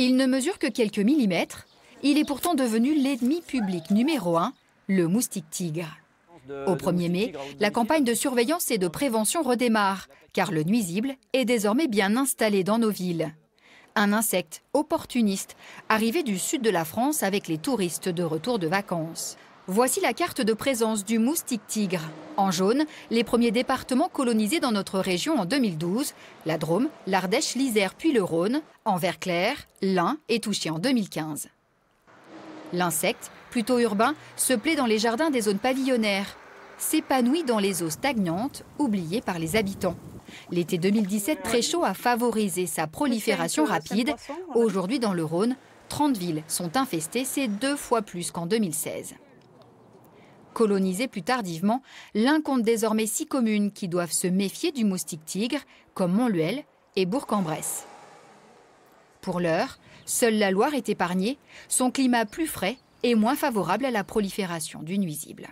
Il ne mesure que quelques millimètres. Il est pourtant devenu l'ennemi public numéro un, le moustique tigre. Au 1er mai, la campagne de surveillance et de prévention redémarre, car le nuisible est désormais bien installé dans nos villes. Un insecte opportuniste, arrivé du sud de la France avec les touristes de retour de vacances. Voici la carte de présence du moustique tigre. En jaune, les premiers départements colonisés dans notre région en 2012, la Drôme, l'Ardèche, l'Isère puis le Rhône. En vert clair, l'Ain est touché en 2015. L'insecte, plutôt urbain, se plaît dans les jardins des zones pavillonnaires, s'épanouit dans les eaux stagnantes, oubliées par les habitants. L'été 2017 très chaud a favorisé sa prolifération rapide. Aujourd'hui dans le Rhône, 30 villes sont infestées, c'est deux fois plus qu'en 2016. Colonisée plus tardivement, l'un compte désormais six communes qui doivent se méfier du moustique tigre, comme Montluel et Bourg-en-Bresse. Pour l'heure, seule la Loire est épargnée, son climat plus frais et moins favorable à la prolifération du nuisible.